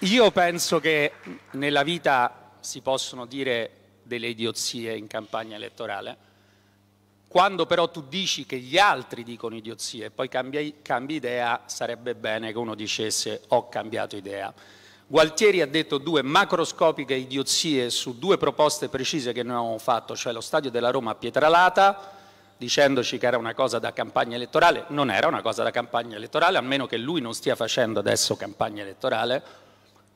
Io penso che nella vita si possono dire delle idiozie in campagna elettorale, quando però tu dici che gli altri dicono idiozie e poi cambi, cambi idea, sarebbe bene che uno dicesse ho cambiato idea. Gualtieri ha detto due macroscopiche idiozie su due proposte precise che noi avevamo fatto, cioè lo stadio della Roma a Pietralata, dicendoci che era una cosa da campagna elettorale, non era una cosa da campagna elettorale, a meno che lui non stia facendo adesso campagna elettorale,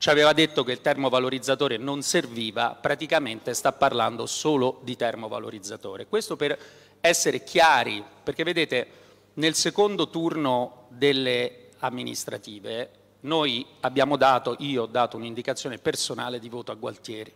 ci aveva detto che il termovalorizzatore non serviva, praticamente sta parlando solo di termovalorizzatore. Questo per essere chiari, perché vedete nel secondo turno delle amministrative noi abbiamo dato, io ho dato un'indicazione personale di voto a Gualtieri,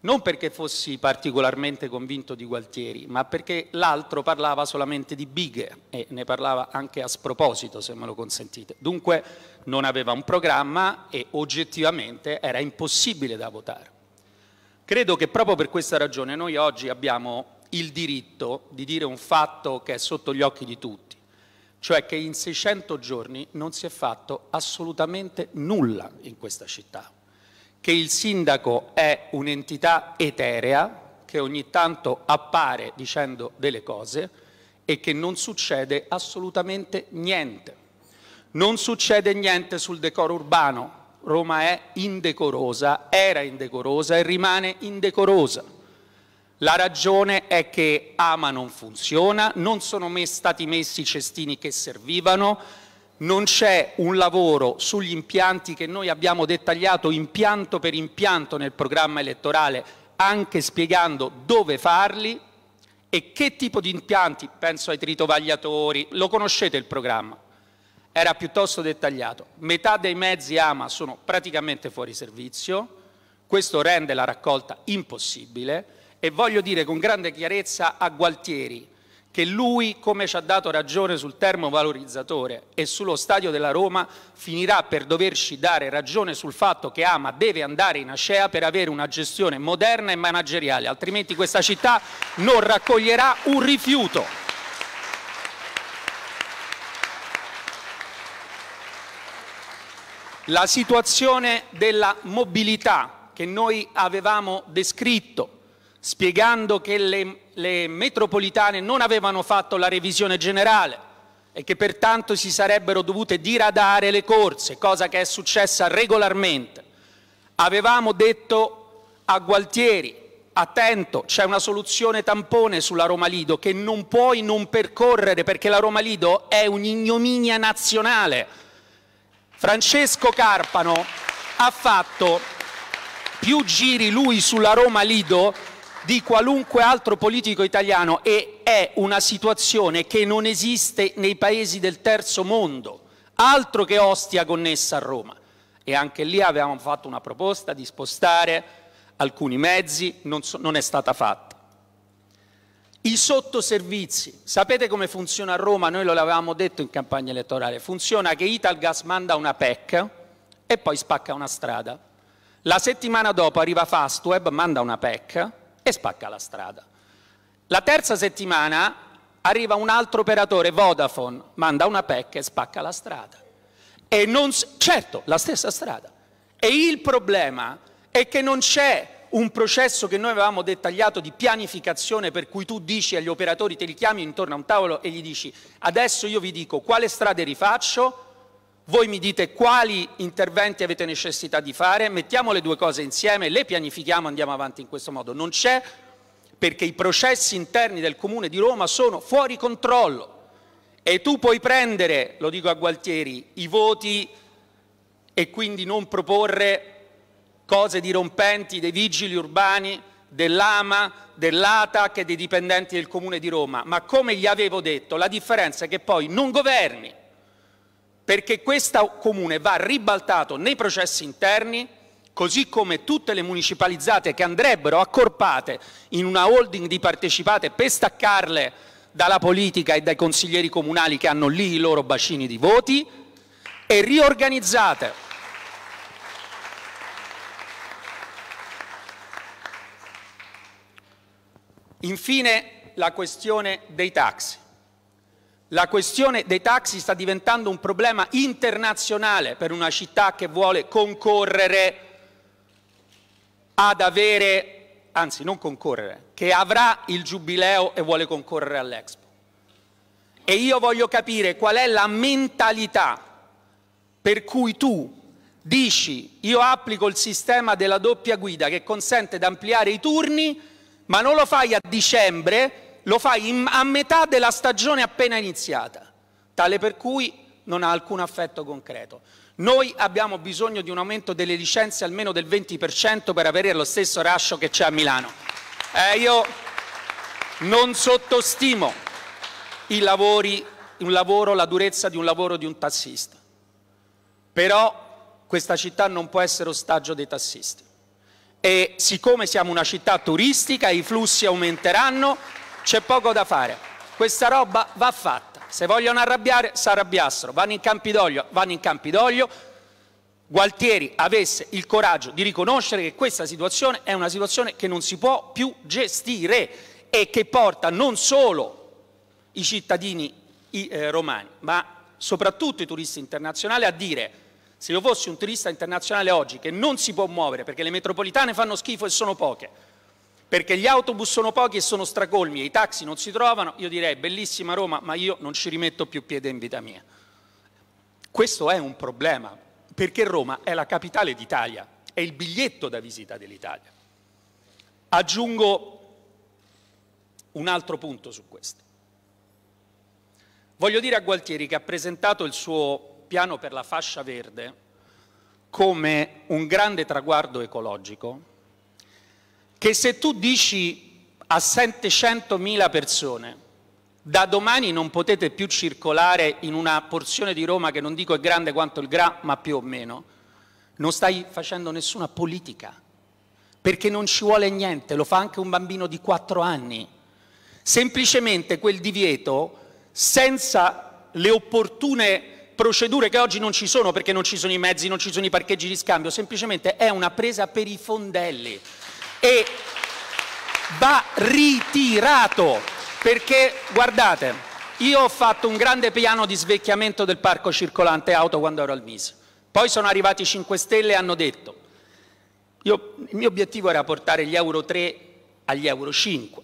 non perché fossi particolarmente convinto di Gualtieri, ma perché l'altro parlava solamente di bighe e ne parlava anche a sproposito, se me lo consentite. Dunque non aveva un programma e oggettivamente era impossibile da votare. Credo che proprio per questa ragione noi oggi abbiamo il diritto di dire un fatto che è sotto gli occhi di tutti, cioè che in 600 giorni non si è fatto assolutamente nulla in questa città che il sindaco è un'entità eterea che ogni tanto appare dicendo delle cose e che non succede assolutamente niente. Non succede niente sul decoro urbano. Roma è indecorosa, era indecorosa e rimane indecorosa. La ragione è che Ama non funziona, non sono stati messi i cestini che servivano, non c'è un lavoro sugli impianti che noi abbiamo dettagliato impianto per impianto nel programma elettorale, anche spiegando dove farli e che tipo di impianti, penso ai tritovagliatori, lo conoscete il programma, era piuttosto dettagliato. Metà dei mezzi AMA sono praticamente fuori servizio, questo rende la raccolta impossibile e voglio dire con grande chiarezza a Gualtieri, che lui, come ci ha dato ragione sul termovalorizzatore e sullo stadio della Roma, finirà per doverci dare ragione sul fatto che Ama deve andare in Ascea per avere una gestione moderna e manageriale, altrimenti questa città non raccoglierà un rifiuto. La situazione della mobilità che noi avevamo descritto, spiegando che le le metropolitane non avevano fatto la revisione generale e che pertanto si sarebbero dovute diradare le corse, cosa che è successa regolarmente. Avevamo detto a Gualtieri, attento, c'è una soluzione tampone sulla Roma Lido che non puoi non percorrere perché la Roma Lido è un'ignominia nazionale. Francesco Carpano ha fatto più giri lui sulla Roma Lido di qualunque altro politico italiano e è una situazione che non esiste nei paesi del terzo mondo, altro che Ostia connessa a Roma. E anche lì avevamo fatto una proposta di spostare alcuni mezzi, non, so, non è stata fatta. I sottoservizi, sapete come funziona a Roma? Noi lo avevamo detto in campagna elettorale, funziona che Italgas manda una PEC e poi spacca una strada. La settimana dopo arriva Fastweb, manda una PEC e spacca la strada. La terza settimana arriva un altro operatore, Vodafone, manda una PEC e spacca la strada. E non, certo, la stessa strada. E il problema è che non c'è un processo che noi avevamo dettagliato di pianificazione per cui tu dici agli operatori, te li chiami intorno a un tavolo e gli dici adesso io vi dico quale strade rifaccio, voi mi dite quali interventi avete necessità di fare, mettiamo le due cose insieme, le pianifichiamo, andiamo avanti in questo modo. Non c'è perché i processi interni del Comune di Roma sono fuori controllo e tu puoi prendere, lo dico a Gualtieri, i voti e quindi non proporre cose dirompenti dei vigili urbani, dell'AMA, dell'ATAC e dei dipendenti del Comune di Roma, ma come gli avevo detto, la differenza è che poi non governi perché questo comune va ribaltato nei processi interni, così come tutte le municipalizzate che andrebbero accorpate in una holding di partecipate per staccarle dalla politica e dai consiglieri comunali che hanno lì i loro bacini di voti e riorganizzate. Infine la questione dei taxi. La questione dei taxi sta diventando un problema internazionale per una città che vuole concorrere ad avere, anzi non concorrere, che avrà il giubileo e vuole concorrere all'Expo. E io voglio capire qual è la mentalità per cui tu dici io applico il sistema della doppia guida che consente di ampliare i turni, ma non lo fai a dicembre lo fai in, a metà della stagione appena iniziata, tale per cui non ha alcun affetto concreto. Noi abbiamo bisogno di un aumento delle licenze almeno del 20% per avere lo stesso rascio che c'è a Milano. Eh, io non sottostimo lavori, lavoro, la durezza di un lavoro di un tassista, però questa città non può essere ostaggio dei tassisti. E siccome siamo una città turistica, i flussi aumenteranno, c'è poco da fare. Questa roba va fatta. Se vogliono arrabbiare, si arrabbiassero. Vanno in Campidoglio, vanno in Campidoglio. Gualtieri avesse il coraggio di riconoscere che questa situazione è una situazione che non si può più gestire e che porta non solo i cittadini i, eh, romani, ma soprattutto i turisti internazionali a dire se io fossi un turista internazionale oggi che non si può muovere perché le metropolitane fanno schifo e sono poche, perché gli autobus sono pochi e sono stracolmi e i taxi non si trovano, io direi bellissima Roma, ma io non ci rimetto più piede in vita mia. Questo è un problema, perché Roma è la capitale d'Italia, è il biglietto da visita dell'Italia. Aggiungo un altro punto su questo. Voglio dire a Gualtieri che ha presentato il suo piano per la fascia verde come un grande traguardo ecologico che se tu dici a 700.000 persone da domani non potete più circolare in una porzione di Roma che non dico è grande quanto il Gra, ma più o meno, non stai facendo nessuna politica, perché non ci vuole niente, lo fa anche un bambino di 4 anni. Semplicemente quel divieto, senza le opportune procedure che oggi non ci sono perché non ci sono i mezzi, non ci sono i parcheggi di scambio, semplicemente è una presa per i fondelli e va ritirato perché guardate, io ho fatto un grande piano di svecchiamento del parco circolante auto quando ero al MIS. Poi sono arrivati i 5 Stelle e hanno detto, io, il mio obiettivo era portare gli Euro 3 agli Euro 5.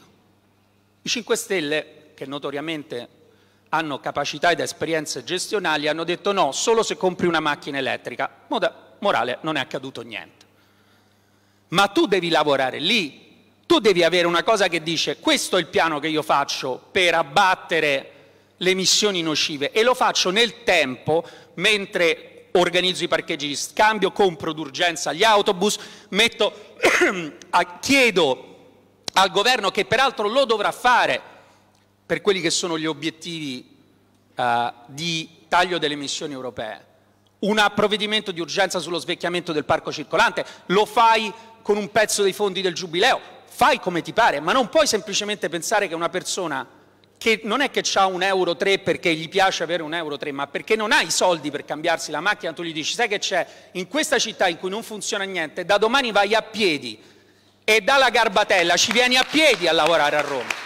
I 5 Stelle, che notoriamente hanno capacità ed esperienze gestionali, hanno detto no, solo se compri una macchina elettrica. Moda, Morale, non è accaduto niente ma tu devi lavorare lì, tu devi avere una cosa che dice questo è il piano che io faccio per abbattere le emissioni nocive e lo faccio nel tempo mentre organizzo i parcheggi di scambio, compro d'urgenza gli autobus, metto, chiedo al governo che peraltro lo dovrà fare per quelli che sono gli obiettivi uh, di taglio delle emissioni europee un provvedimento di urgenza sullo svecchiamento del parco circolante, lo fai con un pezzo dei fondi del giubileo, fai come ti pare, ma non puoi semplicemente pensare che una persona che non è che ha un euro 3 perché gli piace avere un euro 3, ma perché non ha i soldi per cambiarsi la macchina, tu gli dici, sai che c'è, in questa città in cui non funziona niente, da domani vai a piedi e dalla Garbatella ci vieni a piedi a lavorare a Roma.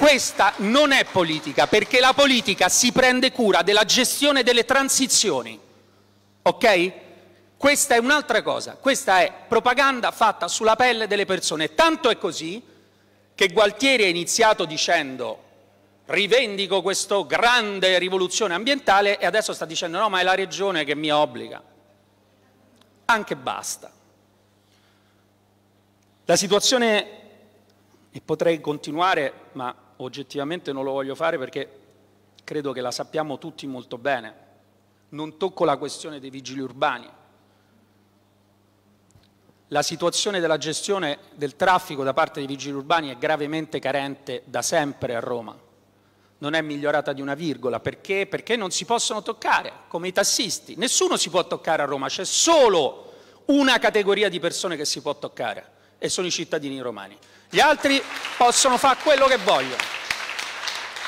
Questa non è politica, perché la politica si prende cura della gestione delle transizioni. Ok? Questa è un'altra cosa, questa è propaganda fatta sulla pelle delle persone. Tanto è così che Gualtieri ha iniziato dicendo rivendico questa grande rivoluzione ambientale e adesso sta dicendo no ma è la regione che mi obbliga. Anche basta. La situazione, e potrei continuare ma oggettivamente non lo voglio fare perché credo che la sappiamo tutti molto bene. Non tocco la questione dei vigili urbani. La situazione della gestione del traffico da parte dei vigili urbani è gravemente carente da sempre a Roma. Non è migliorata di una virgola. Perché? Perché non si possono toccare, come i tassisti. Nessuno si può toccare a Roma, c'è solo una categoria di persone che si può toccare e sono i cittadini romani. Gli altri possono fare quello che vogliono.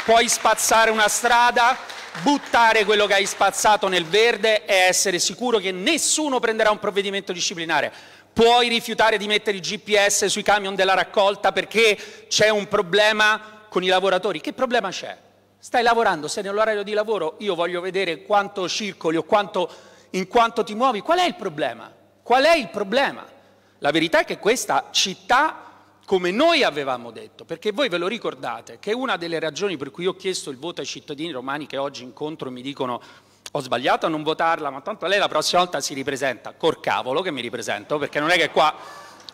Puoi spazzare una strada, buttare quello che hai spazzato nel verde e essere sicuro che nessuno prenderà un provvedimento disciplinare. Puoi rifiutare di mettere il GPS sui camion della raccolta perché c'è un problema con i lavoratori. Che problema c'è? Stai lavorando, sei nell'orario di lavoro, io voglio vedere quanto circoli o quanto, in quanto ti muovi. Qual è il problema? Qual è il problema? La verità è che questa città come noi avevamo detto, perché voi ve lo ricordate, che una delle ragioni per cui ho chiesto il voto ai cittadini romani che oggi incontro e mi dicono ho sbagliato a non votarla, ma tanto lei la prossima volta si ripresenta, col cavolo che mi ripresento, perché non è che qua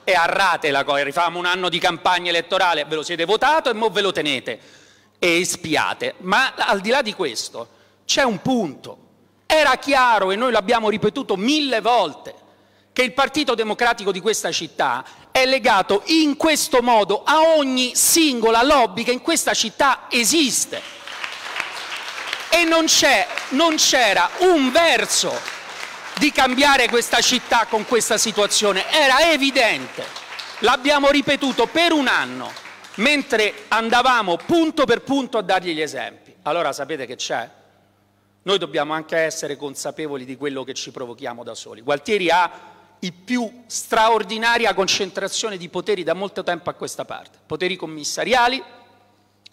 è a rate la cosa, rifamo un anno di campagna elettorale, ve lo siete votato e mo ve lo tenete e spiate. Ma al di là di questo c'è un punto, era chiaro e noi l'abbiamo ripetuto mille volte, che il Partito Democratico di questa città è legato in questo modo a ogni singola lobby che in questa città esiste. E non, c'era un verso di cambiare questa città con questa situazione, era evidente. L'abbiamo ripetuto per un anno, mentre andavamo punto per punto a dargli gli esempi. Allora sapete che c'è? Noi dobbiamo anche essere consapevoli di quello che ci provochiamo da soli. Gualtieri ha la più straordinaria concentrazione di poteri da molto tempo a questa parte. Poteri commissariali,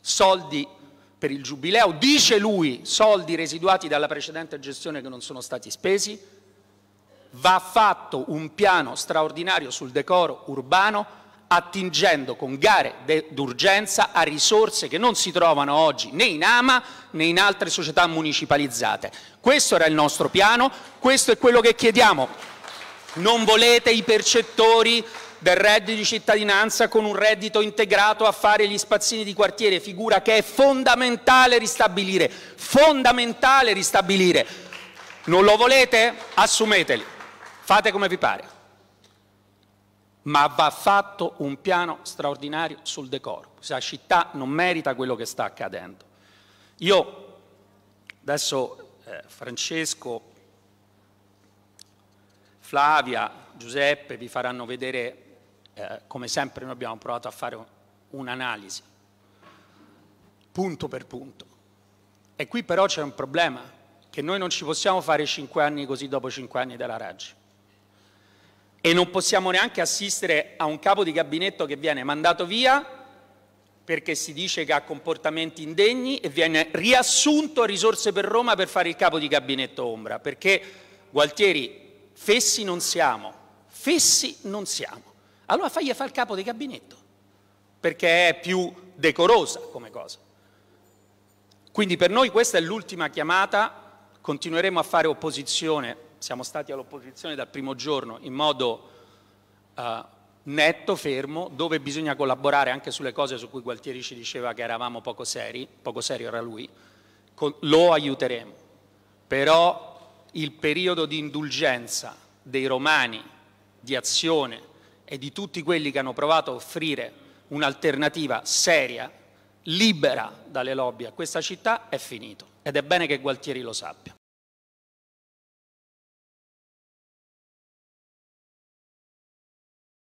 soldi per il giubileo, dice lui, soldi residuati dalla precedente gestione che non sono stati spesi, va fatto un piano straordinario sul decoro urbano attingendo con gare d'urgenza a risorse che non si trovano oggi né in AMA né in altre società municipalizzate. Questo era il nostro piano, questo è quello che chiediamo non volete i percettori del reddito di cittadinanza con un reddito integrato a fare gli spazzini di quartiere, figura che è fondamentale ristabilire, fondamentale ristabilire. Non lo volete? Assumeteli, fate come vi pare. Ma va fatto un piano straordinario sul decoro. La città non merita quello che sta accadendo. Io adesso eh, Francesco Flavia, Giuseppe vi faranno vedere, eh, come sempre noi abbiamo provato a fare un'analisi, punto per punto. E qui però c'è un problema, che noi non ci possiamo fare cinque anni così dopo cinque anni dalla Raggi. E non possiamo neanche assistere a un capo di gabinetto che viene mandato via perché si dice che ha comportamenti indegni e viene riassunto a risorse per Roma per fare il capo di gabinetto ombra, perché Gualtieri Fessi non siamo, fessi non siamo. Allora fagli fare il capo di gabinetto, perché è più decorosa come cosa. Quindi per noi questa è l'ultima chiamata, continueremo a fare opposizione, siamo stati all'opposizione dal primo giorno in modo eh, netto, fermo, dove bisogna collaborare anche sulle cose su cui Gualtieri ci diceva che eravamo poco seri, poco serio era lui, lo aiuteremo. Però il periodo di indulgenza dei romani, di azione e di tutti quelli che hanno provato a offrire un'alternativa seria, libera dalle lobby a questa città, è finito. Ed è bene che Gualtieri lo sappia.